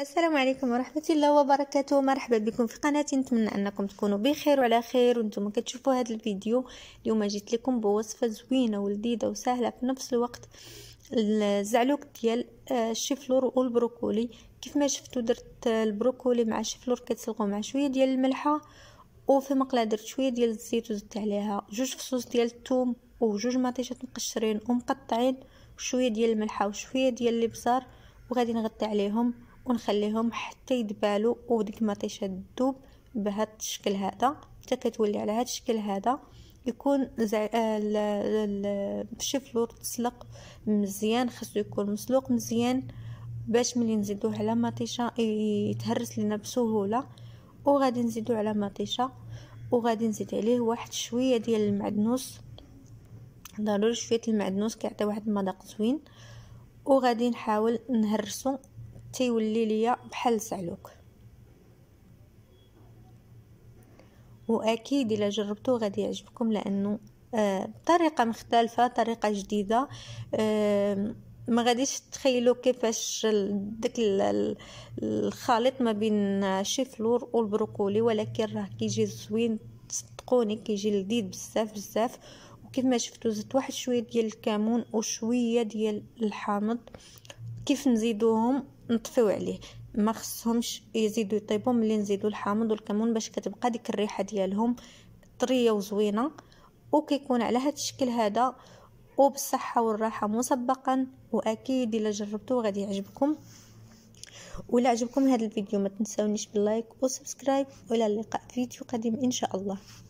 السلام عليكم ورحمة الله وبركاته مرحبا بكم في قناتي نتمنى أنكم تكونوا بخير وعلى خير وانتم كتشوفوا هذا الفيديو اليوم جيت لكم بوصفة زوينة ولذيذة وسهلة في نفس الوقت الزعلوك ديال آه، الشفلور والبروكولي كيف ما شفتوا درت البروكولي مع الشفلور كتسلقوا مع شوية ديال الملحة وفي مقلاة درت شوية ديال الزيت وزدت عليها جوج فصوص ديال الثوم وجوج مطيشات مقشرين ومقطعين وشوية ديال الملحة وشوية ديال البزار وغادي نغطي عليهم ونخليهم حتى يدبالوا وديك المطيشه الذوب بهذا الشكل هذا حتى كتولي على هذا الشكل هذا يكون زع... آه، الشفلور تسلق مزيان خاصو يكون مسلوق مزيان باش ملي نزيدوه على مطيشه يتهرس لنا بسهوله وغادي نزيدو على مطيشه وغادي نزيد عليه واحد شويه ديال المعدنوس ضروري شويه المعدنوس كيعطي واحد المذاق زوين وغادي نحاول نهرسو تيولي ليا بحال سعلوك واكيد الا جربتوه غادي يعجبكم لانه بطريقه آه، طريقه مختلفه طريقه جديده آه، ما غاديش تخيلوا كيفاش داك الخليط ما بين الشيفلور والبروكولي ولكن راه كيجي زوين صدقوني كيجي لذيذ بزاف بزاف وكيف ما شفتوا زدت واحد شويه ديال الكمون وشويه ديال الحامض كيف نزيدوهم نطفيو عليه ما خصهمش يزيدوا يطيبوا ملي نزيدوا الحامض والكمون باش كتبقى ديك الريحه ديالهم طريه وزوينه وكيكون على هذا الشكل هذا وبالصحه والراحه مسبقا واكيد الا جربتوه غادي يعجبكم ولا عجبكم هذا الفيديو ما تنسونيش باللايك وسبسكرايب والى اللقاء في فيديو قادم ان شاء الله